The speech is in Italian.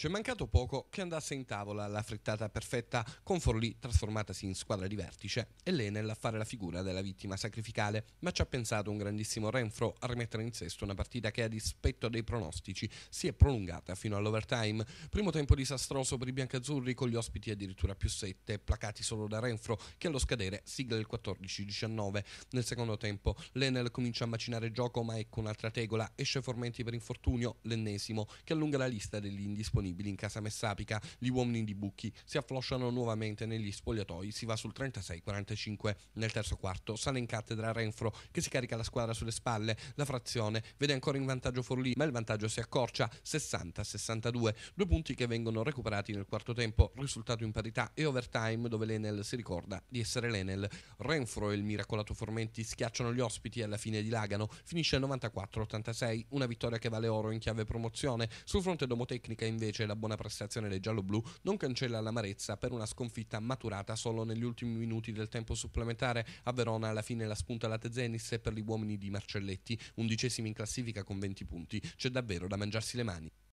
Ci è mancato poco che andasse in tavola la frittata perfetta con Forlì trasformatasi in squadra di vertice e l'Enel a fare la figura della vittima sacrificale, ma ci ha pensato un grandissimo Renfro a rimettere in sesto una partita che a dispetto dei pronostici si è prolungata fino all'overtime. Primo tempo disastroso per i biancazzurri con gli ospiti addirittura più 7, placati solo da Renfro che allo scadere sigla il 14-19. Nel secondo tempo l'Enel comincia a macinare gioco ma ecco un'altra tegola, esce Formenti per infortunio, l'ennesimo, che allunga la lista degli indisponibili disponibili in casa Messapica, gli uomini di Bucchi si afflosciano nuovamente negli spogliatoi, si va sul 36-45 nel terzo quarto, sale in cattedra Renfro che si carica la squadra sulle spalle, la frazione vede ancora in vantaggio Forlì, ma il vantaggio si accorcia 60-62, due punti che vengono recuperati nel quarto tempo, risultato in parità e overtime dove l'Enel si ricorda di essere l'Enel. Renfro e il miracolato Formenti schiacciano gli ospiti e alla fine dilagano, finisce 94-86, una vittoria che vale oro in chiave promozione, sul fronte domotecnica invece invece la buona prestazione dei giallo non cancella l'amarezza per una sconfitta maturata solo negli ultimi minuti del tempo supplementare. A Verona alla fine la spunta la Tezenis è per gli uomini di Marcelletti, undicesimi in classifica con 20 punti. C'è davvero da mangiarsi le mani.